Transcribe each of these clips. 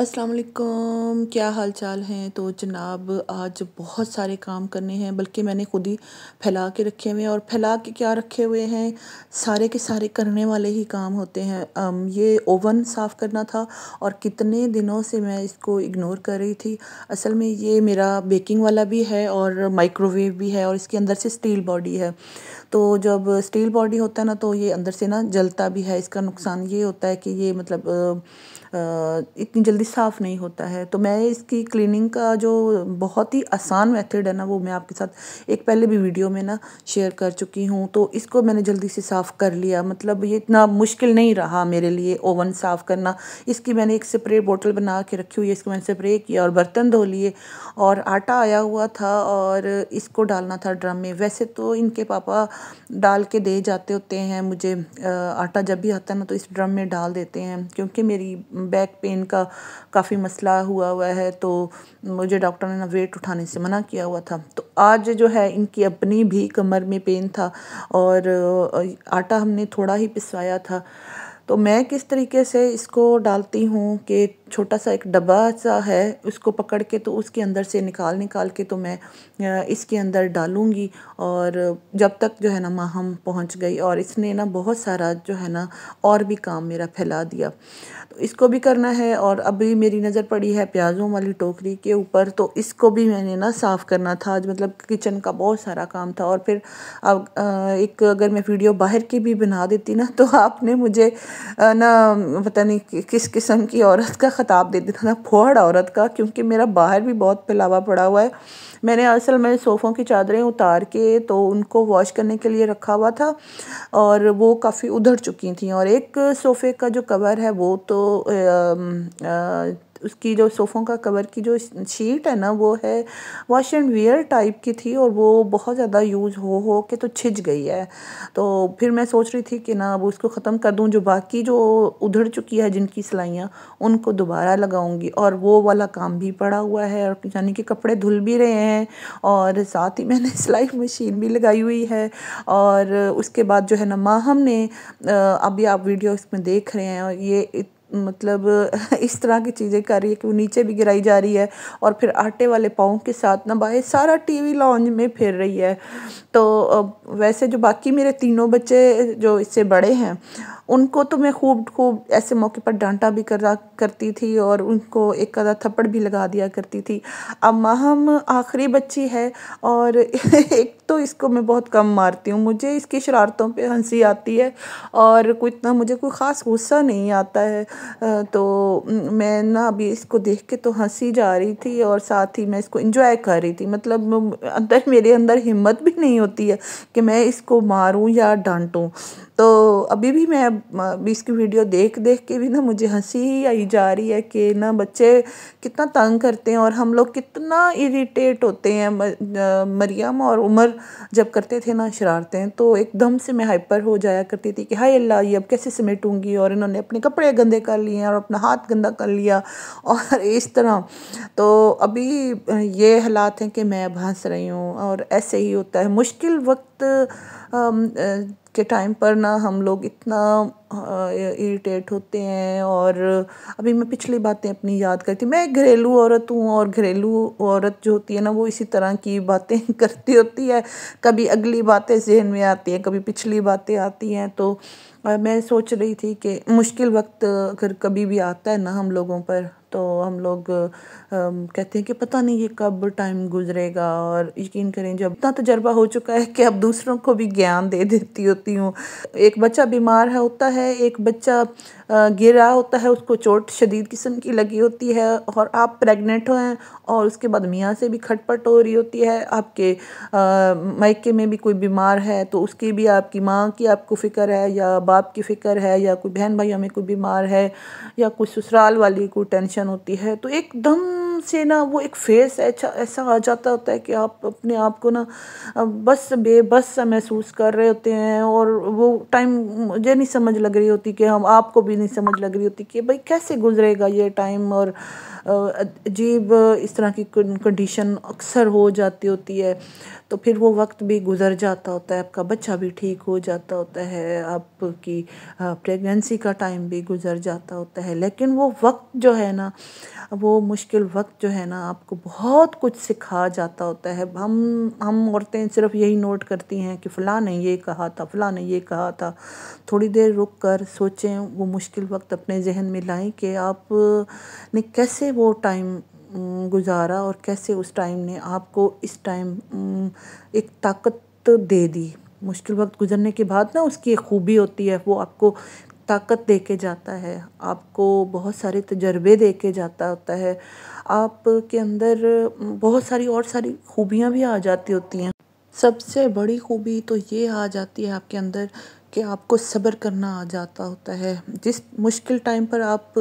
अस्सलाम वालेकुम क्या हाल चाल हैं तो जनाब आज बहुत सारे काम करने हैं बल्कि मैंने खुद ही फैला के रखे हुए हैं और फैला के क्या रखे हुए हैं सारे के सारे करने वाले ही काम होते हैं अम, ये ओवन साफ़ करना था और कितने दिनों से मैं इसको इग्नोर कर रही थी असल में ये मेरा बेकिंग वाला भी है और माइक्रोवेव भी है और इसके अंदर से स्टील बॉडी है तो जब स्टील बॉडी होता है ना तो ये अंदर से ना जलता भी है इसका नुकसान ये होता है कि ये मतलब इतनी जल्दी साफ़ नहीं होता है तो मैं इसकी क्लीनिंग का जो बहुत ही आसान मेथड है ना वो मैं आपके साथ एक पहले भी वीडियो में ना शेयर कर चुकी हूँ तो इसको मैंने जल्दी से साफ़ कर लिया मतलब ये इतना मुश्किल नहीं रहा मेरे लिए ओवन साफ़ करना इसकी मैंने एक स्प्रे बोतल बना के रखी हुई है इसको मैंने स्प्रे किया और बर्तन धो लिए और आटा आया हुआ था और इसको डालना था ड्रम में वैसे तो इनके पापा डाल के दे जाते होते हैं मुझे आटा जब भी आता है ना तो इस ड्रम में डाल देते हैं क्योंकि मेरी बैक पेन का काफ़ी मसला हुआ हुआ है तो मुझे डॉक्टर ने ना वेट उठाने से मना किया हुआ था तो आज जो है इनकी अपनी भी कमर में पेन था और आटा हमने थोड़ा ही पिसवाया था तो मैं किस तरीके से इसको डालती हूँ कि छोटा सा एक डब्बा सा है उसको पकड़ के तो उसके अंदर से निकाल निकाल के तो मैं इसके अंदर डालूँगी और जब तक जो है ना माँ हम पहुँच गई और इसने ना बहुत सारा जो है ना और भी काम मेरा फैला दिया तो इसको भी करना है और अभी मेरी नज़र पड़ी है प्याज़ों वाली टोकरी के ऊपर तो इसको भी मैंने ना साफ़ करना था आज मतलब किचन का बहुत सारा काम था और फिर अब एक अगर मैं वीडियो बाहर की भी बना देती ना तो आपने मुझे ना पता नहीं किस किस्म की औरत का ख़ताब दे देता था फोहड़ औरत का क्योंकि मेरा बाहर भी बहुत फैलावा पड़ा हुआ है मैंने असल में सोफ़ों की चादरें उतार के तो उनको वॉश करने के लिए रखा हुआ था और वो काफ़ी उधड़ चुकी थी और एक सोफ़े का जो कवर है वो तो आ, आ, उसकी जो सोफ़ों का कवर की जो शीट है ना वो है वॉश एंड वेयर टाइप की थी और वो बहुत ज़्यादा यूज़ हो हो के तो छिज गई है तो फिर मैं सोच रही थी कि ना अब उसको ख़त्म कर दूँ जो बाकी जो उधड़ चुकी है जिनकी सिलाइयाँ उनको दोबारा लगाऊँगी और वो वाला काम भी पड़ा हुआ है और यानी कि कपड़े धुल भी रहे हैं और साथ ही मैंने सिलाई मशीन भी लगाई हुई है और उसके बाद जो है ना माहम ने अभी आप वीडियो इसमें देख रहे हैं और ये मतलब इस तरह की चीज़ें कर रही है कि वो नीचे भी गिराई जा रही है और फिर आटे वाले पाँव के साथ ना बाए सारा टीवी लॉन्ज में फिर रही है तो वैसे जो बाकी मेरे तीनों बच्चे जो इससे बड़े हैं उनको तो मैं खूब खूब ऐसे मौके पर डांटा भी करा करती थी और उनको एक आधा थप्पड़ भी लगा दिया करती थी अब माहम आखिरी बच्ची है और एक तो इसको मैं बहुत कम मारती हूँ मुझे इसकी शरारतों पे हंसी आती है और कोई इतना मुझे कोई ख़ास गुस्सा नहीं आता है तो मैं ना अभी इसको देख के तो हंसी जा रही थी और साथ ही मैं इसको इंजॉय कर रही थी मतलब अंदर मेरे अंदर हिम्मत भी नहीं होती है कि मैं इसको मारूँ या डांटूँ तो अभी भी मैं मैं इसकी वीडियो देख देख के भी ना मुझे हंसी ही आई जा रही है कि ना बच्चे कितना तंग करते हैं और हम लोग कितना इरिटेट होते हैं मरियम और उमर जब करते थे ना शरारतें तो एकदम से मैं हाइपर हो जाया करती थी कि हाय अल्लाह ये अब कैसे समेटूँगी और इन्होंने अपने कपड़े गंदे कर लिए और अपना हाथ गंदा कर लिया और इस तरह तो अभी ये हालात हैं कि मैं अब हंस रही हूँ और ऐसे ही होता है मुश्किल वक्त के टाइम पर ना हम लोग इतना इरिटेट होते हैं और अभी मैं पिछली बातें अपनी याद करती मैं घरेलू औरत हूँ और घरेलू औरत जो होती है ना वो इसी तरह की बातें करती होती है कभी अगली बातें जहन में आती हैं कभी पिछली बातें आती हैं तो मैं सोच रही थी कि मुश्किल वक्त अगर कभी भी आता है ना हम लोगों पर तो हम लोग कहते हैं कि पता नहीं ये कब टाइम गुजरेगा और यकीन करें जब इतना तजर्बा हो चुका है कि अब दूसरों को भी ज्ञान दे देती होती हूँ एक बच्चा बीमार है होता है एक बच्चा गिरा होता है उसको चोट शदीद किस्म की लगी होती है और आप प्रेग्नेंट हैं और उसके बाद मियाँ से भी खटपट हो रही होती है आपके मायके में भी कोई बीमार है तो उसकी भी आपकी माँ की आपको फ़िक्र है या बाप की फ़िक्र है या कोई बहन भाइयों में कोई बीमार है या कोई ससुराल वाली को टेंशन टेंशन होती है तो एकदम से ना वो एक फेस ऐसा ऐसा आ जाता होता है कि आप अपने आप को ना बस बेबस सा महसूस कर रहे होते हैं और वो टाइम मुझे नहीं समझ लग रही होती कि हम आपको भी नहीं समझ लग रही होती कि भाई कैसे गुजरेगा ये टाइम और अजीब इस तरह की कंडीशन अक्सर हो जाती होती है तो फिर वो वक्त भी गुजर जाता होता है आपका बच्चा भी ठीक हो जाता होता है आपकी प्रेगनेंसी का टाइम भी गुजर जाता होता है लेकिन वो वक्त जो है ना वो मुश्किल वक्त जो है ना आपको बहुत कुछ सिखा जाता होता है हम हम औरतें सिर्फ यही नोट करती हैं कि फ़लाँ ने ये कहा था फ़लाँ ने ये कहा था थोड़ी देर रुक कर सोचें वो मुश्किल वक्त अपने जहन में लाएँ कि आप ने कैसे वो टाइम गुज़ारा और कैसे उस टाइम ने आपको इस टाइम एक ताकत दे दी मुश्किल वक्त गुजरने के बाद ना उसकी एक खूबी होती है वो आपको ताकत दे के जाता है आपको बहुत सारे तजर्बे दे के जाता होता है आपके अंदर बहुत सारी और सारी खूबियाँ भी आ जाती होती हैं सबसे बड़ी खूबी तो ये आ जाती है आपके अंदर कि आपको सब्र करना आ जाता होता है जिस मुश्किल टाइम पर आप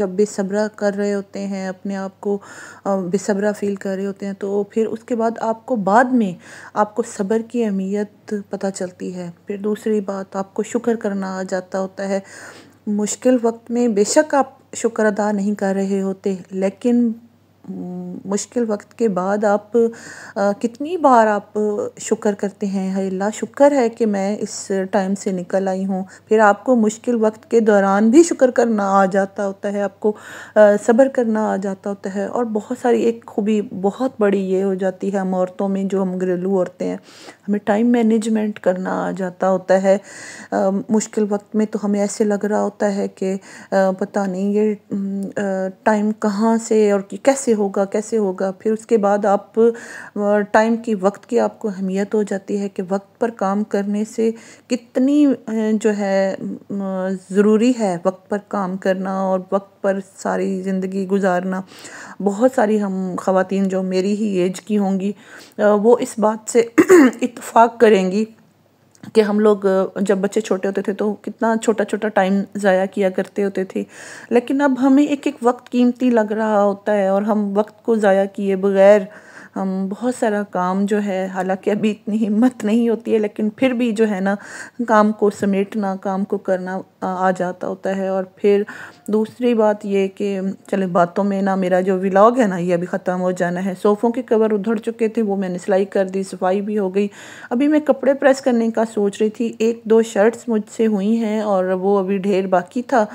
जब बेसब्रा कर रहे होते हैं अपने आप को बेसब्रा फील कर रहे होते हैं तो फिर उसके बाद आपको बाद में आपको सब्र की अहमियत पता चलती है फिर दूसरी बात आपको शुक्र करना आ जाता होता है मुश्किल वक्त में बेशक आप शुक्र अदा नहीं कर रहे होते लेकिन हम्म, मुश्किल वक्त के बाद आप आ, कितनी बार आप शुक्र करते हैं है अल्लाह शुक्र है कि मैं इस टाइम से निकल आई हूँ फिर आपको मुश्किल वक्त के दौरान भी शुक्र करना आ जाता होता है आपको सब्र करना आ जाता होता है और बहुत सारी एक खूबी बहुत बड़ी ये हो जाती है हम औरतों में जो हम घरेलू औरतें हैं हमें टाइम मैनेजमेंट करना आ जाता होता है आ, मुश्किल वक्त में तो हमें ऐसे लग रहा होता है कि पता नहीं ये टाइम हम्म, कहाँ से और कैसे होगा कैसे होगा फिर उसके बाद आप टाइम की वक्त की आपको अहमियत हो जाती है कि वक्त पर काम करने से कितनी जो है ज़रूरी है वक्त पर काम करना और वक्त पर सारी ज़िंदगी गुजारना बहुत सारी हम ख़वातीन जो मेरी ही एज की होंगी वो इस बात से इतफ़ाक़ करेंगी कि हम लोग जब बच्चे छोटे होते थे तो कितना छोटा छोटा टाइम ज़ाया किया करते होते थे लेकिन अब हमें एक एक वक्त कीमती लग रहा होता है और हम वक्त को ज़ाया किए बगैर हम बहुत सारा काम जो है हालांकि अभी इतनी हिम्मत नहीं होती है लेकिन फिर भी जो है ना काम को समेटना काम को करना आ जाता होता है और फिर दूसरी बात ये कि चले बातों में ना मेरा जो व्लॉग है ना ये अभी ख़त्म हो जाना है सोफ़ों के कवर उधड़ चुके थे वो मैंने सिलाई कर दी सफाई भी हो गई अभी मैं कपड़े प्रेस करने का सोच रही थी एक दो शर्ट्स मुझसे हुई हैं और वो अभी ढेर बाकी था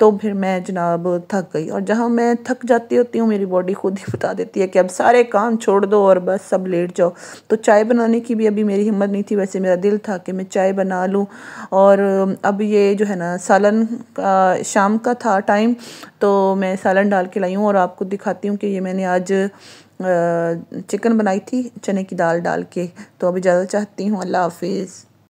तो फिर मैं जनाब थक गई और जहाँ मैं थक जाती होती हूँ मेरी बॉडी खुद ही बता देती है कि अब सारे काम छोड़ दो और बस सब लेट जाओ तो चाय बनाने की भी अभी मेरी हिम्मत नहीं थी वैसे मेरा दिल था कि मैं चाय बना लूँ और अब ये जो है ना सालन का शाम का था टाइम तो मैं सालन डाल के लाई हूँ और आपको दिखाती हूँ कि ये मैंने आज चिकन बनाई थी चने की दाल डाल के तो अभी ज़्यादा चाहती हूँ अल्लाह हाफिज़